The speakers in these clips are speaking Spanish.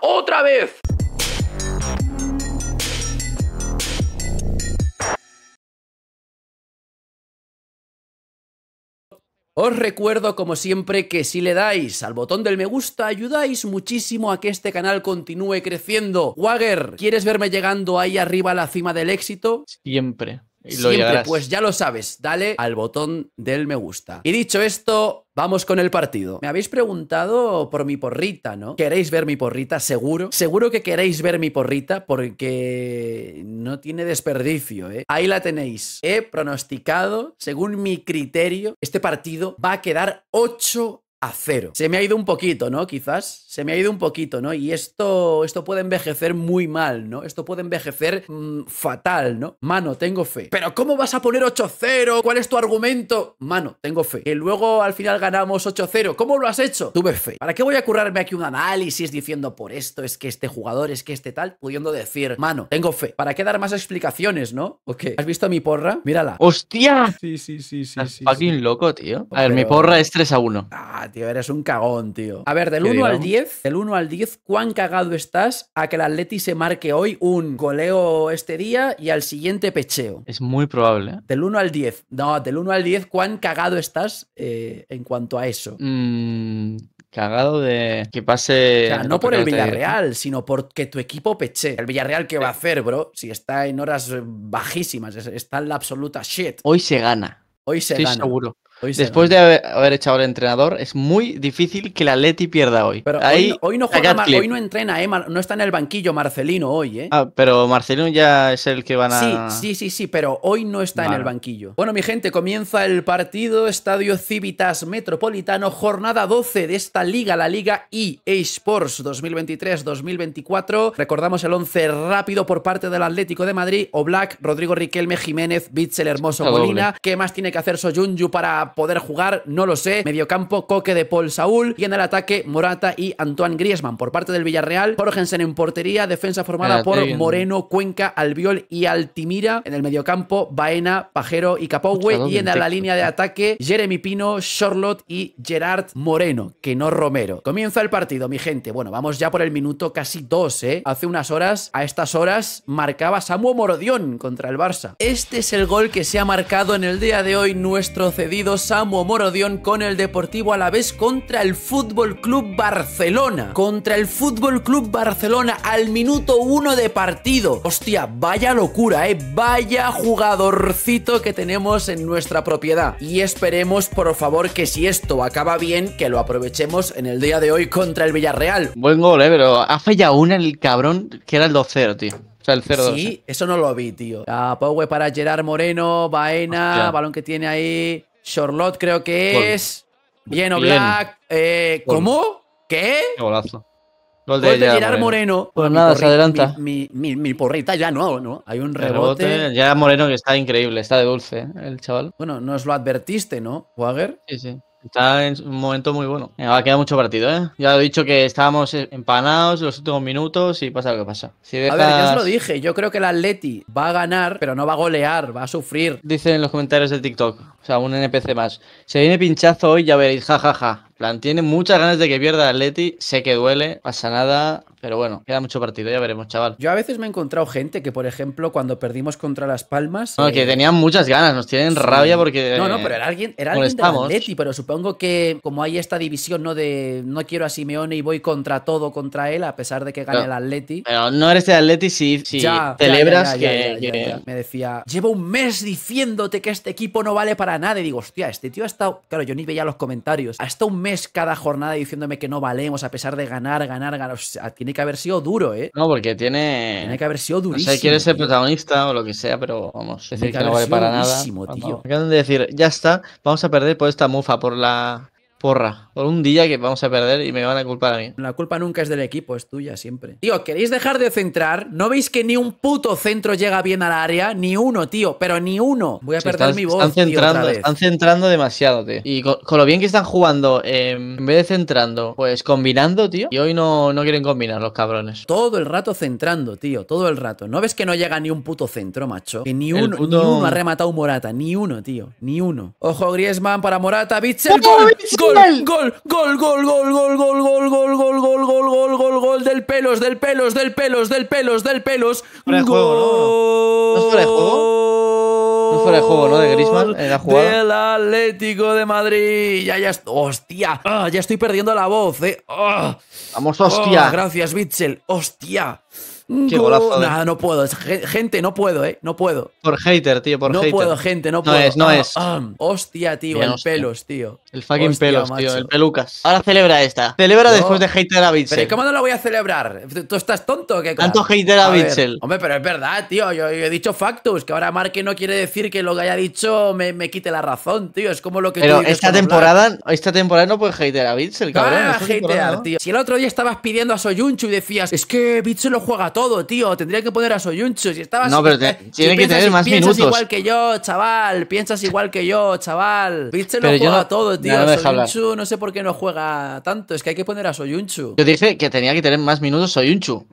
otra vez. Os recuerdo como siempre que si le dais al botón del me gusta ayudáis muchísimo a que este canal continúe creciendo. Wager, ¿quieres verme llegando ahí arriba a la cima del éxito? Siempre pues ya lo sabes, dale al botón del me gusta. Y dicho esto, Vamos con el partido. Me habéis preguntado por mi porrita, ¿no? ¿Queréis ver mi porrita? Seguro. Seguro que queréis ver mi porrita porque no tiene desperdicio, ¿eh? Ahí la tenéis. He pronosticado, según mi criterio, este partido va a quedar 8 a cero. Se me ha ido un poquito, ¿no? Quizás se me ha ido un poquito, ¿no? Y esto, esto puede envejecer muy mal, ¿no? Esto puede envejecer mm, fatal, ¿no? Mano, tengo fe. Pero ¿cómo vas a poner 8-0? ¿Cuál es tu argumento? Mano, tengo fe. Que luego al final ganamos 8-0. ¿Cómo lo has hecho? Tuve fe. ¿Para qué voy a currarme aquí un análisis diciendo por esto es que este jugador, es que este tal? Pudiendo decir, mano, tengo fe. ¿Para qué dar más explicaciones, no? ¿O qué? ¿Has visto mi porra? Mírala. ¡Hostia! Sí, sí, sí, sí. loco, tío. A ver, mi porra es 3 a 1 tío, eres un cagón, tío. A ver, del 1 al 10, del 1 al 10, ¿cuán cagado estás a que el Atleti se marque hoy un goleo este día y al siguiente pecheo? Es muy probable. ¿eh? Del 1 al 10. No, del 1 al 10, ¿cuán cagado estás eh, en cuanto a eso? Mm, cagado de que pase. no por el Villarreal, sino porque tu equipo peche. El Villarreal, ¿qué va a hacer, bro? Si está en horas bajísimas, está en la absoluta shit. Hoy se gana. Hoy se gana. gana. seguro. Después de haber, echado al entrenador, es muy difícil que la Leti pierda hoy. Pero hoy, no no entrena, eh, no está en el banquillo Marcelino hoy, eh. ah, pero Marcelino ya es el que van a... Sí, sí, sí, sí, pero hoy no está en el banquillo. Bueno, mi gente, comienza el partido Estadio Civitas Metropolitano, jornada 12 de esta liga, la Liga EA Sports 2023-2024. Recordamos el 11 rápido por parte del Atlético de Madrid, Oblak, Rodrigo Riquelme, Jiménez, Bitzel, Hermoso, Molina. ¿Qué más tiene que hacer Soyunju para poder jugar, no lo sé. Mediocampo, Coque de Paul Saúl. Y en el ataque, Morata y Antoine Griezmann. Por parte del Villarreal, Jorgensen en portería. Defensa formada por Moreno, Cuenca, Albiol y Altimira. En el mediocampo, Baena, Pajero y Capoue, Y en la línea de ataque, Jeremy Pino, Charlotte y Gerard Moreno, que no Romero. Comienza el partido, mi gente. Bueno, vamos ya por el minuto casi dos, ¿eh? Hace unas horas, a estas horas, marcaba Samu Morodión contra el Barça. Este es el gol que se ha marcado en el día de hoy nuestro cedido Samu Morodion con el Deportivo a la vez contra el Fútbol Club Barcelona. Contra el Fútbol Club Barcelona al minuto uno de partido. Hostia, vaya locura, eh. Vaya jugadorcito que tenemos en nuestra propiedad. Y esperemos, por favor, que si esto acaba bien, que lo aprovechemos en el día de hoy contra el Villarreal. Buen gol, eh, pero ha fallado una el cabrón que era el 2-0, tío. O sea, el 0 Sí, eh. eso no lo vi, tío. Ah, Power para Gerard Moreno, Baena, balón que tiene ahí. Charlotte creo que es. Lleno Black. Eh, ¿Cómo? ¿Qué? golazo. Gol de, Moreno. Pues nada, se adelanta. Mi, mi, porrita ya no, ¿no? Hay un rebote. Ya Moreno que está increíble, está de dulce, ¿eh? el chaval. Bueno, nos lo advertiste, ¿no, Wager? Sí, sí. Está en un momento muy bueno. Va eh, a quedar mucho partido, ¿eh? Ya lo he dicho que estábamos eh, empanados los últimos minutos y pasa lo que pasa. A ver, ya os lo dije. Yo creo que el Atleti va a ganar, pero no va a golear, va a sufrir. Dicen en los comentarios de TikTok, o sea, un NPC más. Se viene pinchazo hoy, ya veréis, jajaja tiene muchas ganas de que pierda el Atleti. Sé que duele, pasa nada, pero bueno, queda mucho partido, ya veremos, chaval. Yo a veces me he encontrado gente que, por ejemplo, cuando perdimos contra Las Palmas. No, que eh, tenían muchas ganas, nos tienen rabia porque. No, no, pero era alguien, era alguien del Atleti, pero supongo que como hay esta división, ¿no? De no quiero a Simeone y voy contra todo contra él, a pesar de que gane el Atleti. Pero no eres de Atleti si, celebras que, Me decía, llevo un mes diciéndote que este equipo no vale para nada. Y digo, hostia, este tío ha estado. Claro, yo ni veía los comentarios. Ha estado un mes cada jornada diciéndome que no valemos a pesar de ganar, ganar, ganar. tiene que haber sido duro, ¿eh? No, porque tiene. Tiene que haber sido durísimo. No sé, quiere ser protagonista o lo que sea, pero vamos, decir que, no vale para nada. Tío. Acaban de decir, ya está, vamos a perder por esta mufa, por la Porra, por un día que vamos a perder y me van a culpar a mí. La culpa nunca es del equipo, es tuya siempre. Tío, ¿queréis dejar de centrar? ¿No veis que ni un puto centro llega bien al área? Ni uno, tío, pero ni uno. Voy a perder mi voz. Están centrando, están centrando demasiado, tío. Y con, lo bien que están jugando, em, en vez de centrando, pues combinando, tío. Y hoy no, quieren combinar los cabrones. Todo el rato centrando, tío, todo el rato. ¿No ves que no llega ni un puto centro, macho? Que ni uno, ni uno ha rematado Morata, ni uno, tío, ni uno. Ojo Griezmann para Morata, Bitcher. ¡Gol! Gol, gol, gol, gol, gol, gol, gol, gol, gol, gol, gol, gol, gol, gol, gol del pelos, del pelos, del pelos, del pelos, del pelos. ¿no? fuera de juego? No es fuera de juego, ¿no? De Griezmann en la jugada. Del Atlético de Madrid. Ya, ya, hostia. Ah, ya estoy perdiendo la voz, eh. Vamos, hostia. gracias, Bitzel. Hostia. No, puedo. Gente, no puedo, ¿eh? No puedo. Por hater, tío, por hater. No puedo, gente, no, puedo. No es, no ah, es. Ah, hostia, tío, el pelos, tío. El fucking pelos, tío, el pelucas. Ahora celebra esta. Celebra después de hater a Bitzel. Pero ¿cómo no la voy a celebrar? ¿Tú estás tonto qué? Tanto hater a, Hombre, pero es verdad, tío. Yo, he dicho factus, que ahora Marque no quiere decir que lo que haya dicho me, quite la razón, tío. Es como lo que Pero esta temporada, esta temporada no puedes hater a Bitzel, cabrón. Ah, a hater, tío. Si el otro día estabas pidiendo a Soyunchu y decías, es que Bitzel lo juega todo todo, tío. Tendría que poner a Soyunchu. Si estabas. No, pero tiene que tener más piensas igual que yo, chaval. Piensas igual que yo, chaval. pero lo juega todo, tío. No, no sé por qué no juega tanto. Es que hay que poner a Soyunchu. Yo dije que tenía que tener más minutos Soyunchu.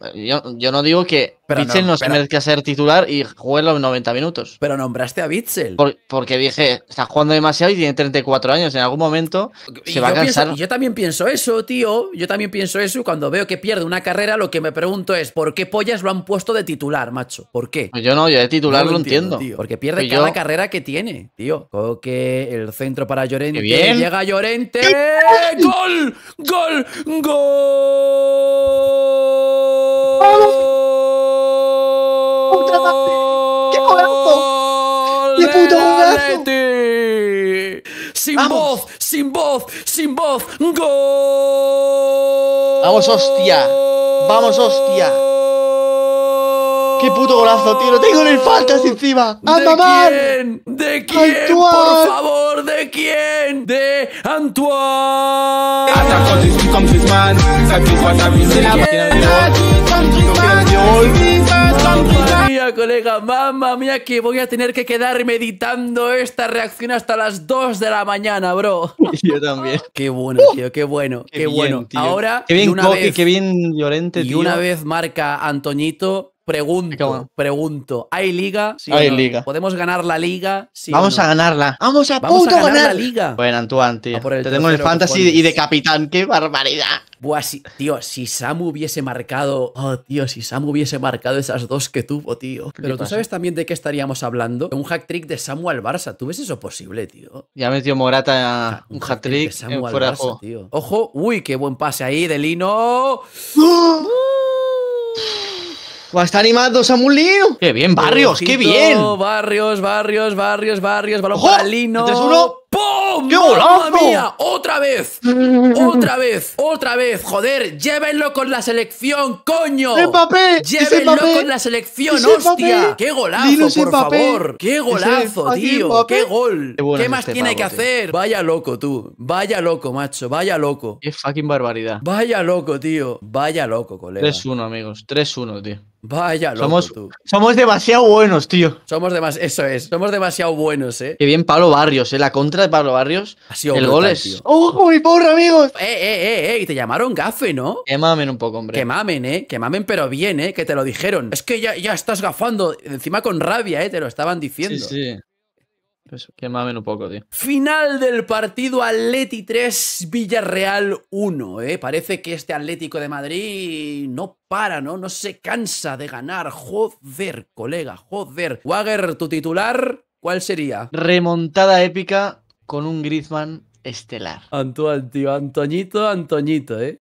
yo no digo que pero no, se merece ser titular y juega los 90 minutos. Pero nombraste a Bitzel. porque dije, está jugando demasiado y tiene 34 años. En algún momento se va a cansar. yo también pienso eso, tío. Yo también pienso eso. Cuando veo que pierde una carrera, lo que me pregunto es, ¿por qué pollas lo han puesto de titular, macho? ¿Por qué? Pues yo no, yo de titular lo, entiendo. porque pierde pues cada carrera que tiene, tío. Coque, el centro para Llorente. Bien. Llega Llorente. ¡Gol! ¡Gol! ¡Gol! ¡Gol! ¡Vamos, hostia! ¡Vamos, hostia! ¡Qué puto golazo, tío! ¡Lo tengo en el faltas encima! ¡A ¿De Quién? ¿De quién? Antoine. ¡Por favor! ¿De quién? ¡De Antoine! colega, mamma mía, que voy a tener que quedar meditando esta reacción hasta las 2 de la mañana, bro. Yo también. Qué bueno, tío, qué bueno, qué, bueno. Ahora, qué bien, Llorente, Y una vez marca Antoñito, Pregunto, pregunto. ¿Hay liga? Hay liga. ¿Podemos ganar la liga? Sí Vamos a ganarla. Vamos a puto ganar, la liga. Bueno, Antoine, tío. Te tengo el fantasy y de capitán. ¡Qué barbaridad! Buah, tío, si Sam hubiese marcado. Oh, tío, si Sam hubiese marcado esas dos que tuvo, tío. Pero tú sabes también de qué estaríamos hablando. Un hat trick de Samuel Barça. ¿Tú ves eso posible, tío? Ya metió Morata un, un hack trick. en tío. Ojo, uy, qué buen pase ahí de Lino. ¡Ah! ¡Va, pues estar animado Samulino! ¡Qué bien, Barrios! ¡Qué bien! Barrios, Barrios, Barrios, Barrios, balón para Lino. 3 ¡Pum! ¡Qué golazo! mía! ¡Otra vez! ¡Otra vez! ¡Otra vez! ¡Joder! ¡Llévenlo con la selección, coño! papel! ¡Llévenlo con la selección, hostia! ¡Qué golazo, por favor! ¡Qué golazo, tío! ¡Qué gol! ¿Qué, más este tiene que hacer? Vaya loco, tú. Vaya loco, macho. Vaya loco. ¡Qué fucking barbaridad! Vaya loco, tío. Vaya loco, colega. 3-1, amigos. 3-1, tío. Vaya, loco, somos, somos demasiado buenos, tío. Somos demasiado, eso es, somos demasiado buenos, eh. Qué bien Pablo Barrios, eh. La contra de Pablo Barrios. Ha sido el gol Tío. ¡Ojo, mi pobre amigos! Eh, eh, eh, eh. Y te llamaron gafe, ¿no? Que mamen un poco, hombre. Que mamen, eh. Que mamen, pero bien, eh. Que te lo dijeron. Es que ya, ya estás gafando. Encima con rabia, eh. Te lo estaban diciendo. Sí, sí. Pues que mamen un poco, tío. Final del partido Atleti 3, Villarreal 1. ¿eh? Parece que este Atlético de Madrid no para, ¿no? No se cansa de ganar. Joder, colega, joder. Wager, tu titular, ¿cuál sería? Remontada épica con un Griezmann estelar. Antoine, tío. Antoñito, Antoñito, ¿eh?